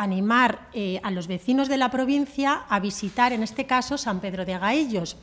animar eh, a los vecinos de la provincia a visitar, en este caso, San Pedro de Agaillos.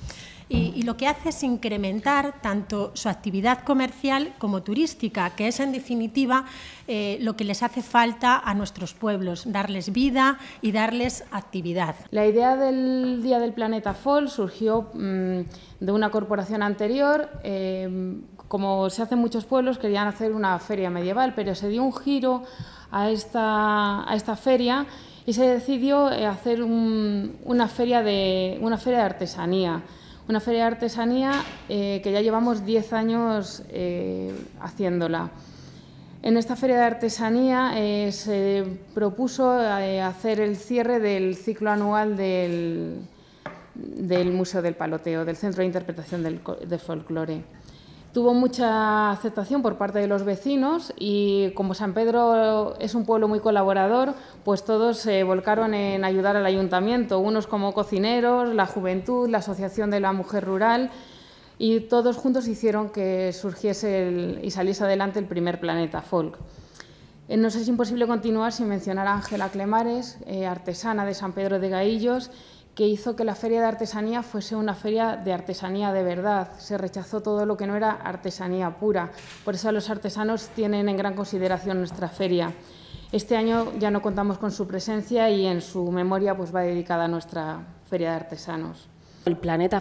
Y, lo que hace es incrementar tanto su actividad comercial como turística, que es en definitiva eh, lo que les hace falta a nuestros pueblos, darles vida y darles actividad. La idea del Día del Planeta Fall surgió mm, de una corporación anterior. Eh, como se hace en muchos pueblos, querían hacer una feria medieval, pero se dio un giro a esta, feria y se decidió eh, hacer una, feria de, una feria de artesanía. Una feria de artesanía eh, que ya llevamos 10 años eh, haciéndola. En esta feria de artesanía se propuso hacer el cierre del ciclo anual del, Museo del Paloteo, del Centro de Interpretación del, del Folclore tuvo mucha aceptación por parte de los vecinos y como San Pedro es un pueblo muy colaborador, pues todos se volcaron en ayudar al ayuntamiento, unos como cocineros, la juventud, la Asociación de la Mujer Rural y todos juntos hicieron que surgiese y saliese adelante el primer planeta folk. Eh, si es imposible continuar sin mencionar a Ángela Clemares, eh, artesana de San Pedro de Gaillos, que hizo que la Feria de Artesanía fuese una feria de artesanía de verdad. Se rechazó todo lo que no era artesanía pura. Por eso los artesanos tienen en gran consideración nuestra feria. Este año ya no contamos con su presencia y en su memoria pues, va dedicada nuestra Feria de Artesanos. El Planeta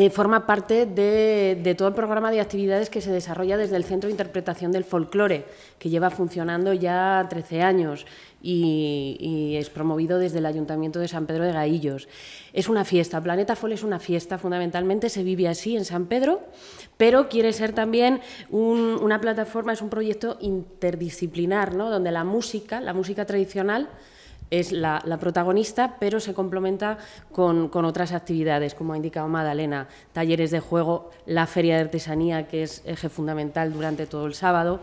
eh, forma parte de, todo el programa de actividades que se desarrolla desde el Centro de Interpretación del Folclore, que lleva funcionando ya 13 años y, es promovido desde el Ayuntamiento de San Pedro de Gaillos. Es una fiesta, Planeta Fol es una fiesta, fundamentalmente se vive así en San Pedro, pero quiere ser también una plataforma, es un proyecto interdisciplinar, donde la música, la música tradicional, es la, protagonista, pero se complementa con, otras actividades, como ha indicado Madalena, talleres de juego, la feria de artesanía, que es eje fundamental durante todo el sábado,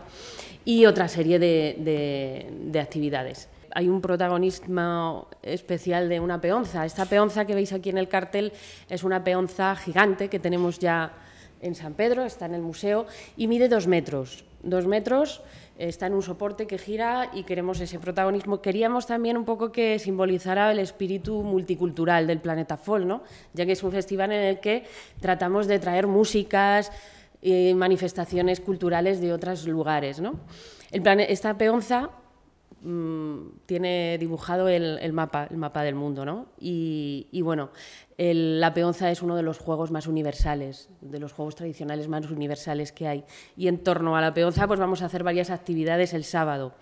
y otra serie de, de actividades. Hay un protagonismo especial de una peonza. Esta peonza que veis aquí en el cartel es una peonza gigante que tenemos ya en San Pedro, está en el museo y mide dos metros. Dos metros, eh, está en un soporte que gira y queremos ese protagonismo. Queríamos también un poco que simbolizara el espíritu multicultural del planeta Fol, ¿no? ya que es un festival en el que tratamos de traer músicas, y manifestaciones culturales de otros lugares. ¿no? El esta peonza Mm, tiene dibujado el, mapa, el mapa del mundo, ¿no? Y, bueno, la peonza es uno de los juegos más universales, de los juegos tradicionales más universales que hay. Y en torno a la peonza, pues vamos a hacer varias actividades el sábado.